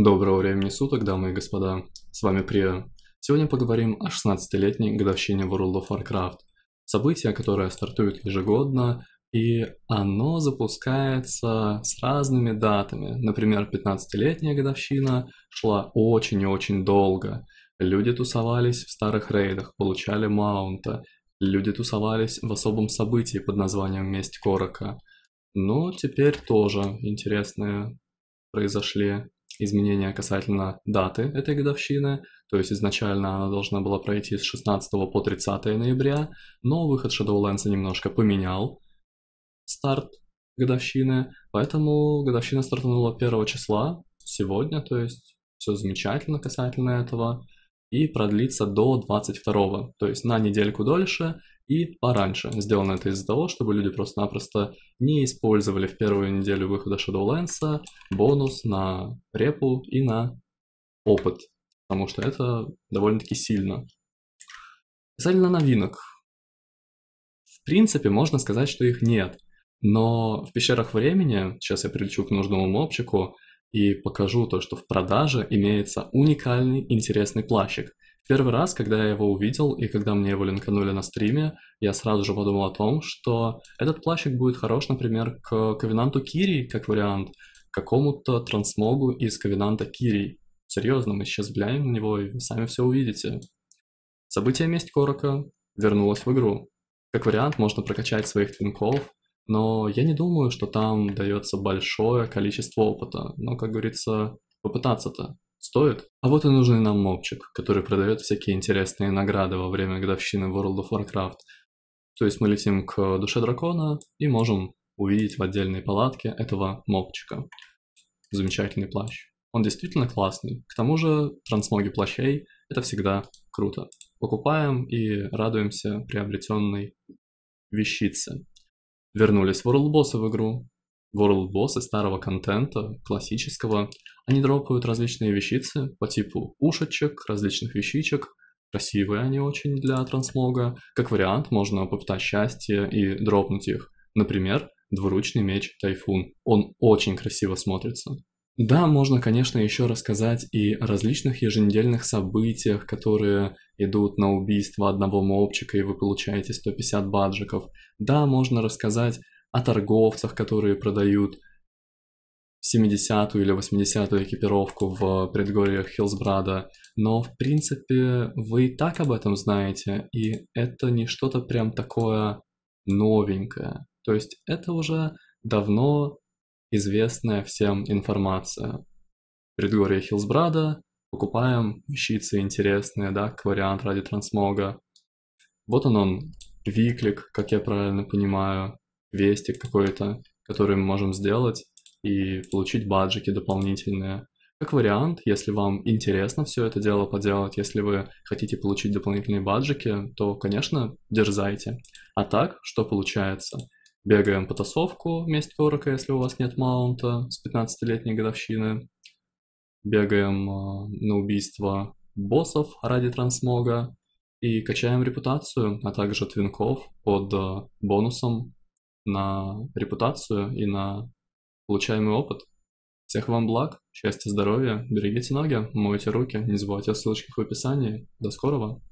Доброго времени суток, дамы и господа, с вами Прия. Сегодня поговорим о 16-летней годовщине World of Warcraft, событие, которое стартует ежегодно, и оно запускается с разными датами. Например, 15-летняя годовщина шла очень и очень долго. Люди тусовались в старых рейдах, получали маунта, люди тусовались в особом событии под названием «Месть Корока». Но теперь тоже интересные произошли изменения касательно даты этой годовщины, то есть изначально она должна была пройти с 16 по 30 ноября, но выход Shadowlands немножко поменял старт годовщины, поэтому годовщина стартанула 1 числа, сегодня, то есть все замечательно касательно этого, и продлится до 22, то есть на недельку дольше, и пораньше. Сделано это из-за того, чтобы люди просто-напросто не использовали в первую неделю выхода Shadowlands а бонус на репу и на опыт, потому что это довольно-таки сильно. Касательно новинок. В принципе, можно сказать, что их нет. Но в пещерах времени, сейчас я прилечу к нужному мопчику и покажу то, что в продаже имеется уникальный интересный плащик. Первый раз, когда я его увидел и когда мне его линканули на стриме, я сразу же подумал о том, что этот плащик будет хорош, например, к Ковенанту Кири, как вариант, какому-то трансмогу из Ковенанта Кири. Серьезно, мы сейчас глянем на него и сами все увидите. Событие «Месть Корока» вернулось в игру. Как вариант, можно прокачать своих твинков, но я не думаю, что там дается большое количество опыта. Но, как говорится, попытаться-то стоит. А вот и нужный нам мопчик, который продает всякие интересные награды во время годовщины World of Warcraft. То есть мы летим к душе дракона и можем увидеть в отдельной палатке этого мопчика. Замечательный плащ. Он действительно классный. К тому же трансмоги плащей – это всегда круто. Покупаем и радуемся приобретенной вещице. Вернулись World Boss в игру, World Boss и старого контента, классического. Они дропают различные вещицы по типу ушечек, различных вещичек. Красивые они очень для трансмога. Как вариант, можно попытать счастье и дропнуть их. Например, двуручный меч Тайфун. Он очень красиво смотрится. Да, можно, конечно, еще рассказать и о различных еженедельных событиях, которые идут на убийство одного мобчика и вы получаете 150 баджиков. Да, можно рассказать о торговцах, которые продают 70-ю или 80-ю экипировку в предгорьях Хилсбрада, но в принципе вы и так об этом знаете, и это не что-то прям такое новенькое. То есть это уже давно известная всем информация. Предгорье Хилсбрада, покупаем вещицы интересные, да, вариант ради трансмога. Вот он он, виклик, как я правильно понимаю, вестик какой-то, который мы можем сделать и получить баджики дополнительные. Как вариант, если вам интересно все это дело поделать, если вы хотите получить дополнительные баджики, то, конечно, дерзайте. А так, что получается? Бегаем потасовку тасовку месть корока, если у вас нет маунта с 15-летней годовщины. Бегаем э, на убийство боссов ради трансмога. И качаем репутацию, а также твинков под э, бонусом на репутацию и на получаемый опыт. Всех вам благ, счастья, здоровья, берегите ноги, мойте руки, не забывайте о ссылочках в описании. До скорого!